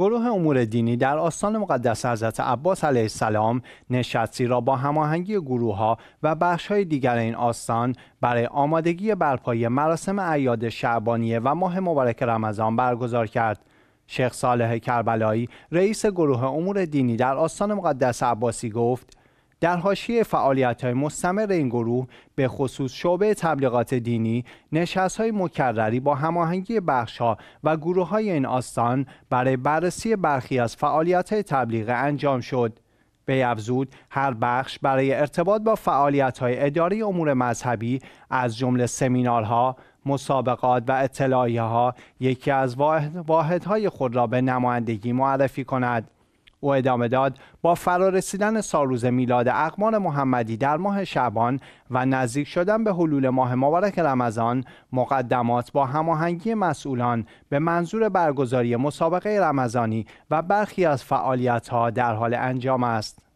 گروه امور دینی در آستان مقدس حضرت عباس علیه السلام نشستی را با هماهنگی گروه و بخش های دیگر این آستان برای آمادگی برپای مراسم عیاد شعبانیه و ماه مبارک رمضان برگزار کرد. شیخ صالح کربلایی رئیس گروه امور دینی در آستان مقدس عباسی گفت در حاشیه فعالیت‌های مستمر این گروه به خصوص شعبه تبلیغات دینی نشست‌های مکرری با هماهنگی بخش‌ها و گروه‌های این آستان برای بررسی برخی از فعالیت‌های تبلیغ انجام شد. به افزود هر بخش برای ارتباط با فعالیت‌های اداری امور مذهبی از جمله سمینارها، مسابقات و اطلاعیه ها یکی از واحد‌های خود را به نمایندگی معرفی کند. او ادامه داد با فرارسیدن سالروز میلاد اقمان محمدی در ماه شعبان و نزدیک شدن به حلول ماه مبارک رمضان مقدمات با هماهنگی مسئولان به منظور برگزاری مسابقه رمضانی و برخی از ها در حال انجام است